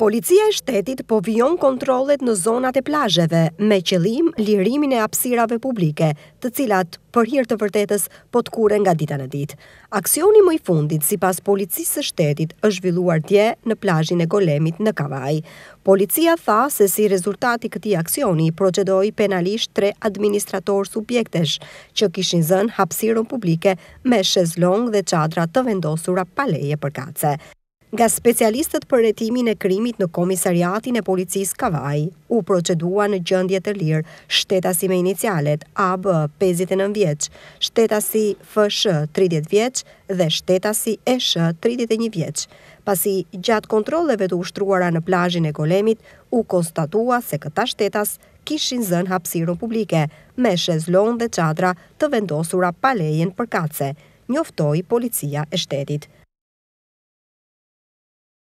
Policia e shtetit po vion kontrolet në zonat e plajëve me qëlim lirimin e apsirave publike, të cilat për hirtë të vërtetës po të kure nga dita në ditë. Aksioni më i fundit si pas policisë e shtetit është villuar tje në plazhin e golemit në Kavaj. Policia tha se si rezultati këti aksioni procedoj penalisht tre administrator subjektesh që kishin zën hapsirën publike me shezlong dhe qadra të vendosura paleje për kace nga specialistët për retimin e krimit në Komisariatin e Policis Kavaj, u procedua në gjëndje të lirë shtetasi me inicialet AB 59 vjeq, shtetasi FSH 30 vjeq dhe shtetasi SH 31 vjeq. Pasi gjatë kontroleve të ushtruara në plajin e golemit, u konstatua se këta shtetas kishin zën hapsirën publike, me shezlon dhe qadra të vendosura palejen për kace, njoftoj policia e shtetit.